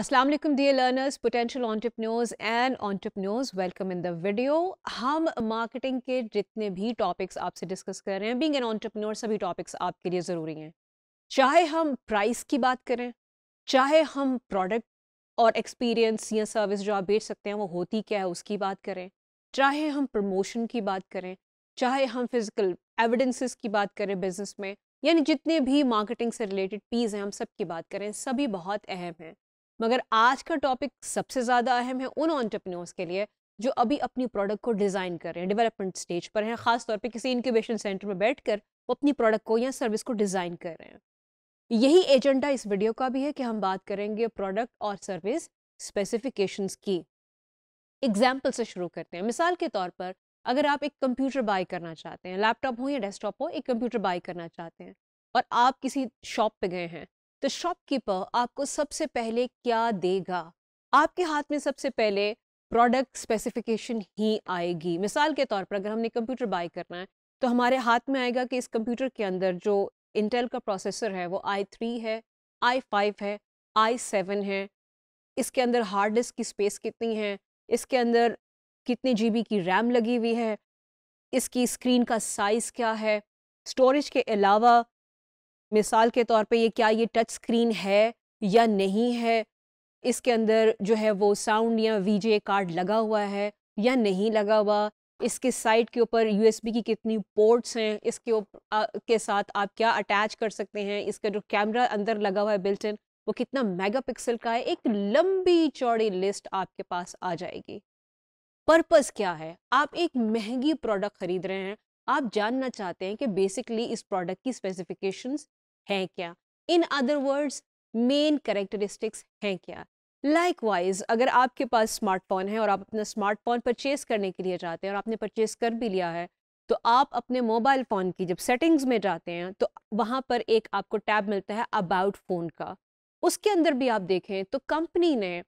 असलम वालेकुम dear learners potential entrepreneurs and entrepreneurs welcome in the video हम marketing के जितने भी टॉपिक्स आपसे डिस्कस कर रहे हैं बींग एन ऑन्टरप्रोर सभी टॉपिक्स आपके लिए ज़रूरी हैं चाहे हम प्राइस की बात करें चाहे हम प्रोडक्ट और एक्सपीरियंस या सर्विस जो आप बेच सकते हैं वो होती क्या है उसकी बात करें चाहे हम प्रमोशन की बात करें चाहे हम फिज़िकल एविडेंसेस की बात करें बिजनेस में यानी जितने भी मार्केटिंग से रिलेटेड पीज़ हैं हम सब की बात करें सभी बहुत अहम हैं मगर आज का टॉपिक सबसे ज़्यादा अहम है उन ऑन्टरप्रनोर्स के लिए जो अभी अपनी प्रोडक्ट को डिज़ाइन कर रहे हैं डेवलपमेंट स्टेज पर हैं ख़ासतौर पर किसी इनक्यूबेशन सेंटर में बैठ कर वो अपनी प्रोडक्ट को या सर्विस को डिज़ाइन कर रहे हैं यही एजेंडा इस वीडियो का भी है कि हम बात करेंगे प्रोडक्ट और सर्विस स्पेसिफिकेशंस की एग्जाम्पल से शुरू करते हैं मिसाल के तौर पर अगर आप एक कंप्यूटर बाई करना चाहते हैं लैपटॉप हो या डेस्कटॉप हो एक कंप्यूटर बाई करना चाहते हैं और आप किसी शॉप पे गए हैं तो शॉपकीपर आपको सबसे पहले क्या देगा आपके हाथ में सबसे पहले प्रोडक्ट स्पेसिफिकेशन ही आएगी मिसाल के तौर पर अगर हमने कंप्यूटर बाय करना है तो हमारे हाथ में आएगा कि इस कंप्यूटर के अंदर जो इंटेल का प्रोसेसर है वो आई थ्री है आई फाइव है आई सेवन है इसके अंदर हार्ड डिस्क की स्पेस कितनी है इसके अंदर कितने जी की रैम लगी हुई है इसकी स्क्रीन का साइज़ क्या है स्टोरेज के अलावा मिसाल के तौर पे ये क्या ये टच स्क्रीन है या नहीं है इसके अंदर जो है वो साउंड या वी कार्ड लगा हुआ है या नहीं लगा हुआ इसके साइड के ऊपर यूएसबी की कितनी पोर्ट्स हैं इसके ऊपर के साथ आप क्या अटैच कर सकते हैं इसका जो कैमरा अंदर लगा हुआ है बिल्टन वो कितना मेगापिक्सल का है एक लंबी चौड़ी लिस्ट आपके पास आ जाएगी पर्पस क्या है आप एक महंगी प्रोडक्ट खरीद रहे हैं आप जानना चाहते हैं कि बेसिकली इस प्रोडक्ट की स्पेसिफिकेशंस हैं क्या in other words main characteristics हैं क्या वाइज अगर आपके पास स्मार्टफोन है और आप अपना स्मार्टफोन परचेज करने के लिए जाते हैं और आपने परचेज कर भी लिया है तो आप अपने मोबाइल फ़ोन की जब सेटिंग्स में जाते हैं तो वहाँ पर एक आपको टैब मिलता है अबाउट फ़ोन का उसके अंदर भी आप देखें तो कंपनी ने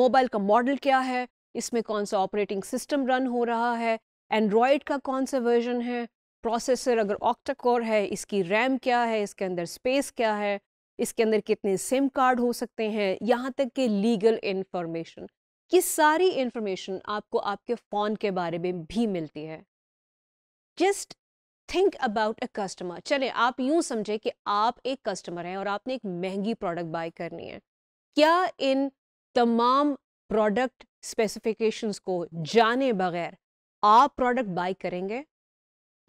मोबाइल का मॉडल क्या है इसमें कौन सा ऑपरेटिंग सिस्टम रन हो रहा है एंड्रॉयड का कौन सा वर्जन है प्रोसेसर अगर ऑक्टाकोर है इसकी रैम क्या है इसके अंदर स्पेस क्या है इसके अंदर कितने सिम कार्ड हो सकते हैं यहाँ तक कि लीगल इन्फॉर्मेशन ये सारी इन्फॉर्मेशन आपको आपके फ़ोन के बारे में भी मिलती है just think about a customer चले आप यूँ समझे कि आप एक कस्टमर हैं और आपने एक महंगी प्रोडक्ट बाय करनी है क्या इन तमाम प्रोडक्ट स्पेसिफिकेशंस को जाने बगैर आप प्रोडक्ट बाय करेंगे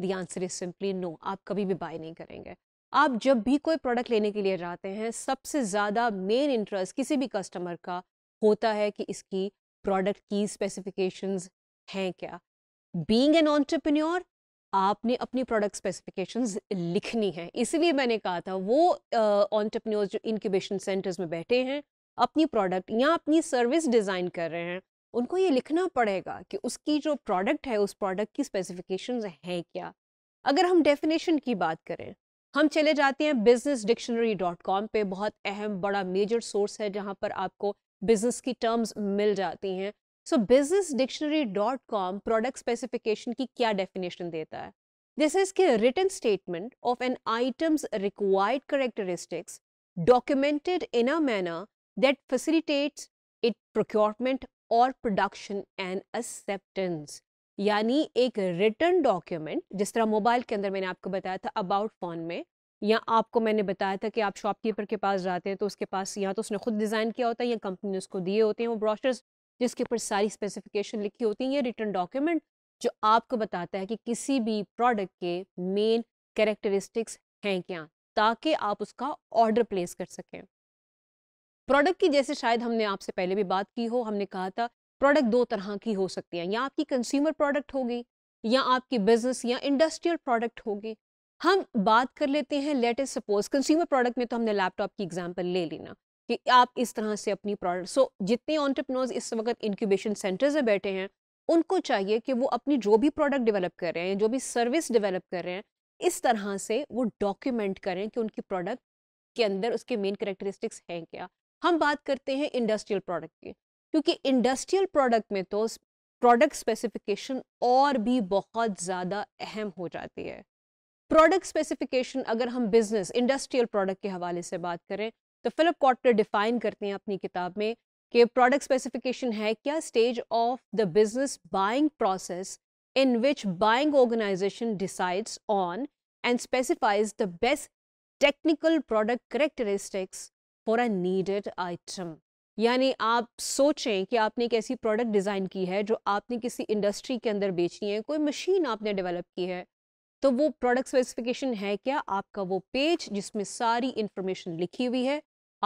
the answer is simply no आप कभी भी बाय नहीं करेंगे आप जब भी कोई प्रोडक्ट लेने के लिए जाते हैं सबसे ज़्यादा मेन इंटरेस्ट किसी भी कस्टमर का होता है कि इसकी प्रोडक्ट की स्पेसिफिकेशंस हैं क्या बीइंग एन ऑन्टरप्रन्योर आपने अपनी प्रोडक्ट स्पेसिफिकेशंस लिखनी है इसलिए मैंने कहा था वो ऑन्टरप्रेन्योर्स uh, जो इनक्यूबेशन सेंटर्स में बैठे हैं अपनी प्रोडक्ट या अपनी सर्विस डिज़ाइन कर रहे हैं उनको ये लिखना पड़ेगा कि उसकी जो प्रोडक्ट है उस प्रोडक्ट की स्पेसिफिकेशंस हैं क्या अगर हम डेफिनेशन की बात करें हम चले जाते हैं बिजनेस डिक्शनरी डॉट कॉम पर बहुत अहम बड़ा मेजर सोर्स है जहाँ पर आपको बिजनेस की टर्म्स मिल जाती हैं so business dictionary dot com product specification की क्या डेफिनेशन देता है जैसे इसके written statement of an items required characteristics documented in a manner that facilitates its procurement और प्रोडक्शन एंड एक्सेप्टेंस यानी एक रिटर्न डॉक्यूमेंट जिस तरह मोबाइल के अंदर मैंने आपको बताया था अबाउट फोन में या आपको मैंने बताया था कि आप शॉपकीपर के पास जाते हैं तो उसके पास या तो उसने खुद डिज़ाइन किया होता है या कंपनी ने उसको दिए होते हैं वो ब्रॉशर्स जिसके ऊपर सारी स्पेसिफिकेशन लिखी होती है ये रिटर्न डॉक्यूमेंट जो आपको बताता है कि किसी भी प्रोडक्ट के मेन कैरेक्टरिस्टिक्स हैं क्या ताकि आप उसका ऑर्डर प्लेस कर सकें प्रोडक्ट की जैसे शायद हमने आपसे पहले भी बात की हो हमने कहा था प्रोडक्ट दो तरह की हो सकती हैं या आपकी कंज्यूमर प्रोडक्ट होगी या आपकी बिजनेस या इंडस्ट्रियल प्रोडक्ट होगी हम बात कर लेते हैं लेटेस्ट सपोज कंज्यूमर प्रोडक्ट में तो हमने लैपटॉप की एग्जाम्पल ले लेना कि आप इस तरह से अपनी प्रोडक्ट सो so, जितने ऑन्टरप्रनोर्स इस वक्त इंक्यूबेशन सेंटर्स में बैठे हैं उनको चाहिए कि वो अपनी जो भी प्रोडक्ट डेवलप कर रहे हैं जो भी सर्विस डेवलप कर रहे हैं इस तरह से वो डॉक्यूमेंट करें कि उनकी प्रोडक्ट के अंदर उसके मेन करेक्टरिस्टिक्स हैं क्या हम बात करते हैं इंडस्ट्रियल प्रोडक्ट की क्योंकि इंडस्ट्रियल प्रोडक्ट में तो प्रोडक्ट स्पेसिफिकेशन और भी बहुत ज़्यादा अहम हो जाती है प्रोडक्ट स्पेसिफिकेशन अगर हम बिजनेस इंडस्ट्रियल प्रोडक्ट के हवाले से बात करें तो फिलिप कॉटर डिफाइन करते हैं अपनी किताब में कि प्रोडक्ट स्पेसिफिकेशन है क्या stage of the business buying process in which buying organisation decides on and specifies the best technical product characteristics for a needed item यानी आप सोचें कि आपने एक ऐसी प्रोडक्ट डिज़ाइन की है जो आपने किसी इंडस्ट्री के अंदर बेचनी है कोई मशीन आपने डेवलप की है तो वो प्रोडक्ट स्पेसिफिकेशन है क्या आपका वो पेज जिसमें सारी इंफॉर्मेशन लिखी हुई है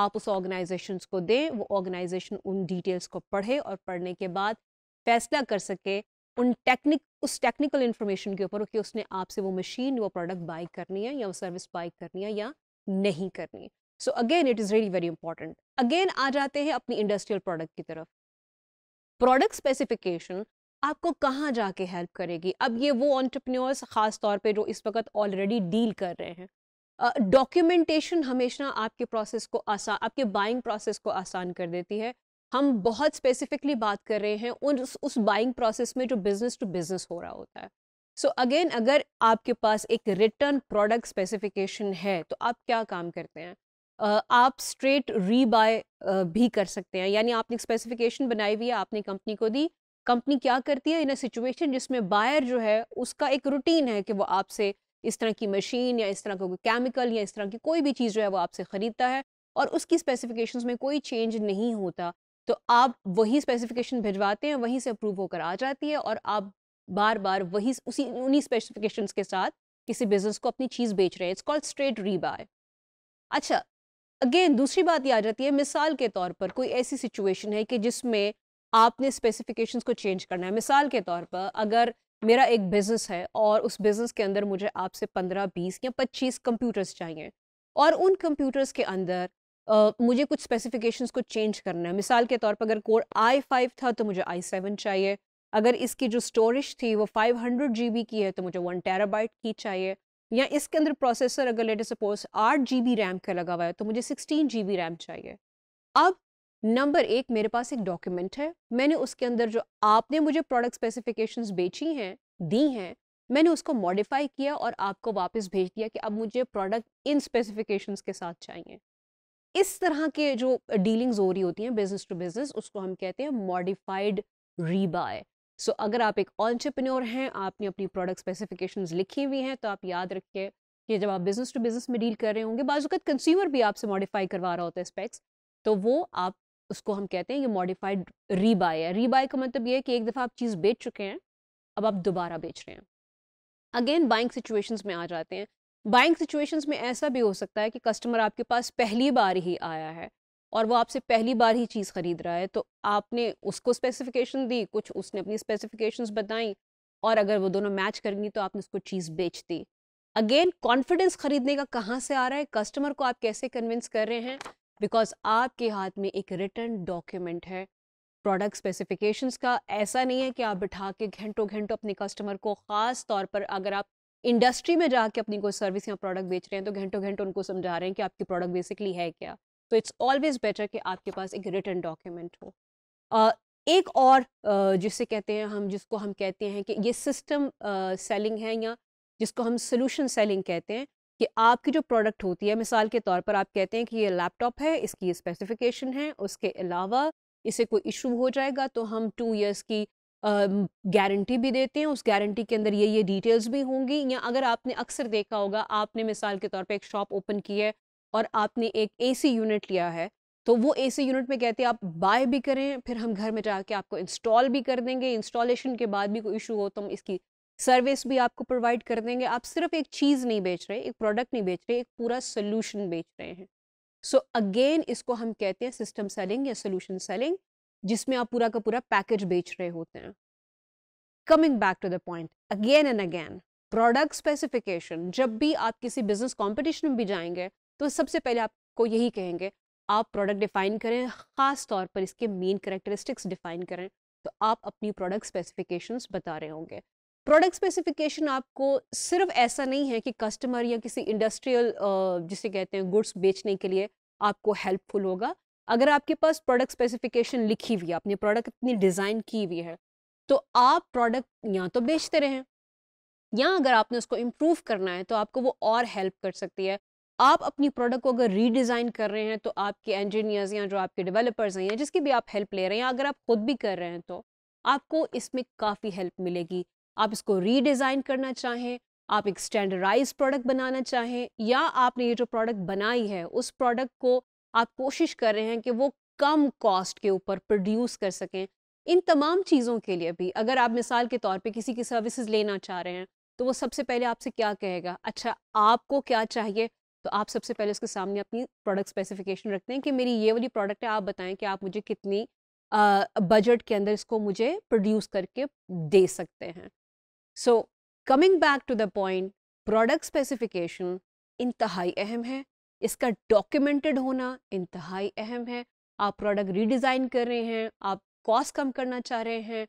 आप उस ऑर्गेनाइजेशन को दें वो ऑर्गेनाइजेशन उन डिटेल्स को पढ़े और पढ़ने के बाद फैसला कर सके उन टेक्निक उस टेक्निकल इन्फॉर्मेशन के ऊपर कि उसने आपसे वो मशीन वो प्रोडक्ट बाई करनी है या वो सर्विस बाई करनी है या नहीं करनी है so again it is really very important again आ जाते हैं अपनी इंडस्ट्रियल प्रोडक्ट की तरफ प्रोडक्ट स्पेसिफिकेशन आपको कहाँ जाके हेल्प करेगी अब ये वो ऑन्टरप्रनोर्स ख़ास तौर पे जो इस वक्त ऑलरेडी डील कर रहे हैं डॉक्यूमेंटेशन uh, हमेशा आपके प्रोसेस को आसान आपके बाइंग प्रोसेस को आसान कर देती है हम बहुत स्पेसिफिकली बात कर रहे हैं उन उस, उस बाइंग प्रोसेस में जो बिजनेस टू बिजनेस हो रहा होता है सो so अगेन अगर आपके पास एक रिटर्न प्रोडक्ट स्पेसिफिकेशन है तो आप क्या काम करते हैं आप स्ट्रेट रीबाय भी कर सकते हैं यानी आपने स्पेसिफिकेशन बनाई हुई है आपने कंपनी को दी कंपनी क्या करती है इन अ सिचुएशन जिसमें बायर जो है उसका एक रूटीन है कि वो आपसे इस तरह की मशीन या इस तरह का केमिकल या इस तरह की कोई भी चीज़ जो है वो आपसे ख़रीदता है और उसकी स्पेसिफिकेशंस में कोई चेंज नहीं होता तो आप वही स्पेसिफिकेशन भिजवाते हैं वहीं से अप्रूव होकर आ जाती है और आप बार बार वही उसी उन्हीं स्पेसिफिकेशंस के साथ किसी बिजनेस को अपनी चीज़ बेच रहे हैं इट्स कॉल्ड स्ट्रेट रीबाय अच्छा अगेन दूसरी बात ये आ जाती है मिसाल के तौर पर कोई ऐसी सिचुएशन है कि जिसमें आपने स्पेसिफिकेशन को चेंज करना है मिसाल के तौर पर अगर मेरा एक बिज़नेस है और उस बिज़नेस के अंदर मुझे आपसे पंद्रह बीस या पच्चीस कंप्यूटर्स चाहिए और उन कंप्यूटर्स के अंदर आ, मुझे कुछ स्पेसिफिकेशंस को चेंज करना है मिसाल के तौर पर अगर कोर आई फाइव था तो मुझे आई सेवन चाहिए अगर इसकी जो स्टोरेज थी वो फाइव हंड्रेड जी बी की है तो मुझे वन टेराबाइट की चाहिए या इसके अंदर प्रोसेसर अगर लेटे सपोज आठ जी बी रैम का लगा हुआ है तो मुझे सिक्सटीन जी बी रैम चाहिए अब नंबर एक मेरे पास एक डॉक्यूमेंट है मैंने उसके अंदर जो आपने मुझे प्रोडक्ट स्पेसिफिकेशंस बेची हैं दी हैं मैंने उसको मॉडिफाई किया और आपको वापस भेज दिया कि अब मुझे प्रोडक्ट इन स्पेसिफिकेशंस के साथ चाहिए इस तरह के जो डीलिंग्स हो रही होती हैं बिजनेस टू बिजनेस उसको हम कहते हैं मॉडिफाइड रीबाय सो so, अगर आप एक ऑन्टरप्रनोर हैं आपने अपनी प्रोडक्ट स्पेसिफिकेशंस लिखी हुई हैं तो आप याद रखिए कि जब आप बिजनेस टू बिजनेस में डील कर रहे होंगे बाजूकत कंज्यूमर भी आपसे मॉडिफाई करवा रहा होता है स्पेक्स तो वो आप उसको हम कहते हैं ये मॉडिफाइड रीबाय है रीबाय का मतलब ये है कि एक दफ़ा आप चीज़ बेच चुके हैं अब आप दोबारा बेच रहे हैं अगेन बाइंग सिचुएशंस में आ जाते हैं बाइंग सिचुएशंस में ऐसा भी हो सकता है कि कस्टमर आपके पास पहली बार ही आया है और वो आपसे पहली बार ही चीज़ ख़रीद रहा है तो आपने उसको स्पेसिफिकेशन दी कुछ उसने अपनी स्पेसिफिकेशंस बताई और अगर वो दोनों मैच करेंगी तो आपने उसको चीज़ बेच दी अगेन कॉन्फिडेंस खरीदने का कहाँ से आ रहा है कस्टमर को आप कैसे कन्विंस कर रहे हैं बिकॉज आपके हाथ में एक रिटर्न डॉक्यूमेंट है प्रोडक्ट स्पेसिफिकेशंस का ऐसा नहीं है कि आप बिठा के घंटों घंटों अपने कस्टमर को ख़ास तौर पर अगर आप इंडस्ट्री में जाके अपनी कोई सर्विस या प्रोडक्ट बेच रहे हैं तो घंटों घंटों उनको समझा रहे हैं कि आपकी प्रोडक्ट बेसिकली है क्या तो इट्स ऑलवेज बेटर कि आपके पास एक रिटर्न डॉक्यूमेंट हो एक और जिसे कहते हैं हम जिसको हम कहते हैं कि ये सिस्टम सेलिंग है या जिसको हम सोल्यूशन सेलिंग कहते हैं कि आपकी जो प्रोडक्ट होती है मिसाल के तौर पर आप कहते हैं कि ये लैपटॉप है इसकी स्पेसिफिकेशन है उसके अलावा इसे कोई इशू हो जाएगा तो हम टू इयर्स की गारंटी भी देते हैं उस गारंटी के अंदर ये ये डिटेल्स भी होंगी या अगर आपने अक्सर देखा होगा आपने मिसाल के तौर पर एक शॉप ओपन की है और आपने एक एसी यूनिट लिया है तो वो एसी यूनिट में कहते हैं आप बाय भी करें फिर हम घर में जाके आपको इंस्टॉल भी कर देंगे इंस्टॉलेशन के बाद भी कोई इशू हो तो हम इसकी सर्विस भी आपको प्रोवाइड कर देंगे आप सिर्फ एक चीज़ नहीं बेच रहे एक प्रोडक्ट नहीं बेच रहे एक पूरा सोल्यूशन बेच रहे हैं सो so, अगेन इसको हम कहते हैं सिस्टम सेलिंग या सोल्यूशन सेलिंग जिसमें आप पूरा का पूरा पैकेज बेच रहे होते हैं coming back to the point again and again product specification जब भी आप किसी बिजनेस कॉम्पिटिशन में भी जाएंगे तो सबसे पहले आपको यही कहेंगे आप प्रोडक्ट डिफाइन करें ख़ास तौर पर इसके मेन करेक्टरिस्टिक्स डिफाइन करें तो आप अपनी प्रोडक्ट स्पेसिफिकेशंस बता रहे होंगे प्रोडक्ट स्पेसिफिकेशन आपको सिर्फ ऐसा नहीं है कि कस्टमर या किसी इंडस्ट्रियल जिसे कहते हैं गुड्स बेचने के लिए आपको हेल्पफुल होगा अगर आपके पास प्रोडक्ट स्पेसिफिकेशन लिखी हुई है आपने प्रोडक्ट अपनी डिज़ाइन की हुई है तो आप प्रोडक्ट या तो बेचते रहें या अगर आपने उसको इम्प्रूव करना है तो आपको वो और हेल्प कर सकती है आप अपनी प्रोडक्ट को अगर रीडिज़ाइन कर रहे हैं तो आपके इंजीनियर्स या जो आपके डेवलपर्स हैं या जिसकी भी आप हेल्प ले रहे हैं अगर आप खुद भी कर रहे हैं तो आपको इसमें काफ़ी हेल्प मिलेगी आप इसको रीडिज़ाइन करना चाहें आप एक स्टैंडर्डाइज प्रोडक्ट बनाना चाहें या आपने ये जो प्रोडक्ट बनाई है उस प्रोडक्ट को आप कोशिश कर रहे हैं कि वो कम कॉस्ट के ऊपर प्रोड्यूस कर सकें इन तमाम चीज़ों के लिए भी अगर आप मिसाल के तौर पे किसी की सर्विसेज लेना चाह रहे हैं तो वो सबसे पहले आपसे क्या कहेगा अच्छा आपको क्या चाहिए तो आप सबसे पहले उसके सामने अपनी प्रोडक्ट स्पेसिफिकेशन रखते हैं कि मेरी ये वाली प्रोडक्ट है आप बताएं कि आप मुझे कितनी बजट के अंदर इसको मुझे प्रोड्यूस करके दे सकते हैं so coming back to the point product specification इंतहाई अहम है इसका डॉक्यूमेंटेड होना इंतहाई अहम है आप प्रोडक्ट रीडिज़ाइन कर रहे हैं आप कॉस्ट कम करना चाह रहे हैं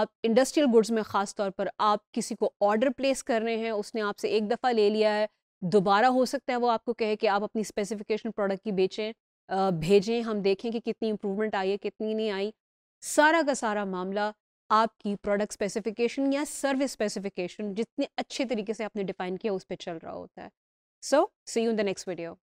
आप इंडस्ट्रियल गुड्स में ख़ास तौर पर आप किसी को ऑर्डर प्लेस कर रहे हैं उसने आपसे एक दफ़ा ले लिया है दोबारा हो सकता है वो आपको कहे कि आप अपनी स्पेसिफिकेशन प्रोडक्ट की बेचें भेजें हम देखें कि कितनी इम्प्रूवमेंट आई है कितनी नहीं आई सारा का सारा मामला आपकी प्रोडक्ट स्पेसिफिकेशन या सर्विस स्पेसिफिकेशन जितने अच्छे तरीके से आपने डिफाइन किया उस पर चल रहा होता है so see you in the next video